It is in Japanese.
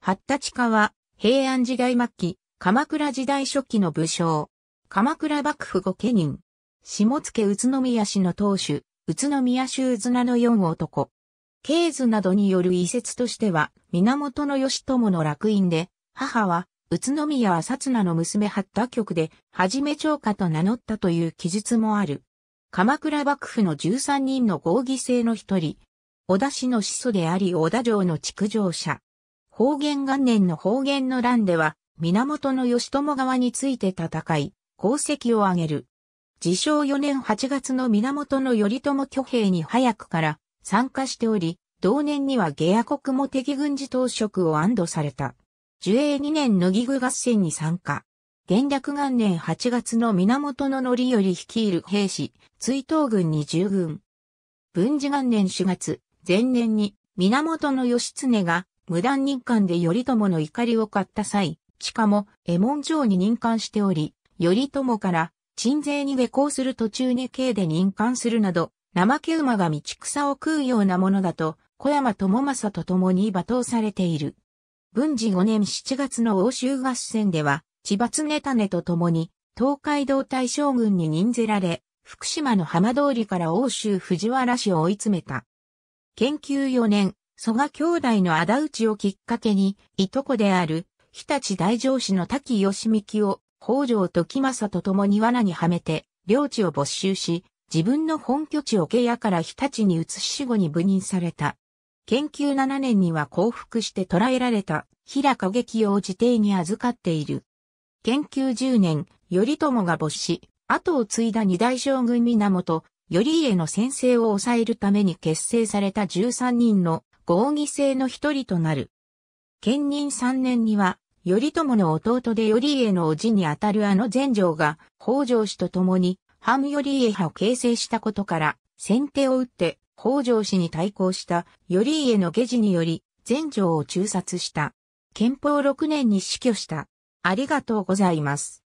八田地下は、平安時代末期、鎌倉時代初期の武将。鎌倉幕府御家人。下野宇都宮市の当主、宇都宮州綱の四男。経図などによる遺説としては、源義朝の楽印で、母は、宇都宮朝綱の娘八田局で、はじめ長家と名乗ったという記述もある。鎌倉幕府の13人の合議制の一人、小田氏の始祖であり小田城の築城者。方言元年の方言の乱では、源義朝側について戦い、功績を挙げる。自称4年8月の源頼朝挙兵に早くから参加しており、同年には下野国も敵軍事当職を安堵された。樹英2年の義具合戦に参加。元略元年8月の源の則より率いる兵士、追悼軍に従軍。文治元年4月、前年に源義経が無断任官で頼朝の怒りを買った際、しかも、絵門城に任官しており、頼朝から、鎮税に下校する途中に刑で任官するなど、怠け馬が道草を食うようなものだと、小山智政と共に罵倒されている。文治5年7月の欧州合戦では、千葉常種と共に、東海道大将軍に任ぜられ、福島の浜通りから欧州藤原氏を追い詰めた。研究4年、蘇我兄弟の仇討ちをきっかけに、いとこである、日立大城市の滝義幹を、北条時政と共に罠にはめて、領地を没収し、自分の本拠地を家屋から日立に移し死後に部任された。研究7年には降伏して捕らえられた、平過激を自邸に預かっている。研究10年、頼朝が没し、後を継いだ二大将軍源、頼家の先制を抑えるために結成された13人の合議制の一人となる。兼任3年には、頼朝の弟で頼家の叔父にあたるあの全城が、北条氏と共に、反頼家派を形成したことから、先手を打って、北条氏に対抗した頼家の下地により、全城を中殺した。憲法6年に死去した。ありがとうございます。